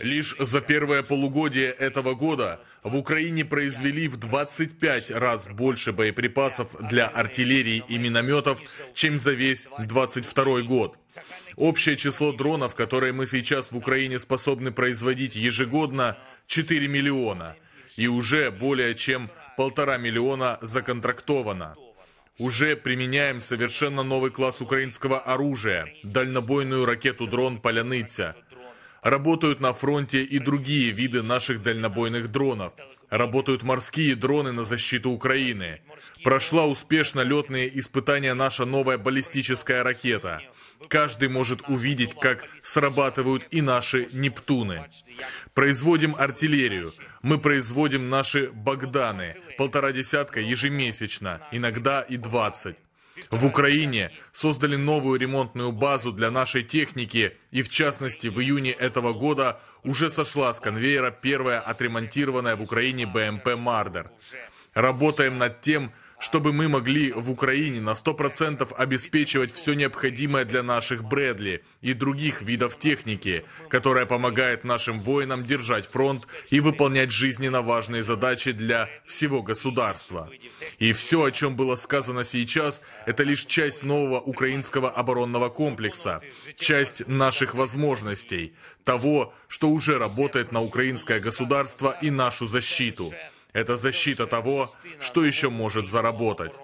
Лишь за первое полугодие этого года в Украине произвели в 25 раз больше боеприпасов для артиллерии и минометов, чем за весь 22 год. Общее число дронов, которые мы сейчас в Украине способны производить ежегодно, 4 миллиона. И уже более чем полтора миллиона законтрактовано. Уже применяем совершенно новый класс украинского оружия – дальнобойную ракету «Дрон Поляныця», Работают на фронте и другие виды наших дальнобойных дронов. Работают морские дроны на защиту Украины. Прошла успешно летные испытания наша новая баллистическая ракета. Каждый может увидеть, как срабатывают и наши «Нептуны». Производим артиллерию. Мы производим наши «Богданы». Полтора десятка ежемесячно, иногда и двадцать. В Украине создали новую ремонтную базу для нашей техники, и в частности в июне этого года уже сошла с конвейера первая отремонтированная в Украине БМП эм «Мардер». Работаем над тем, чтобы мы могли в Украине на 100% обеспечивать все необходимое для наших Брэдли и других видов техники, которая помогает нашим воинам держать фронт и выполнять жизненно важные задачи для всего государства. И все, о чем было сказано сейчас, это лишь часть нового украинского оборонного комплекса, часть наших возможностей, того, что уже работает на украинское государство и нашу защиту. Это защита того, что еще может заработать.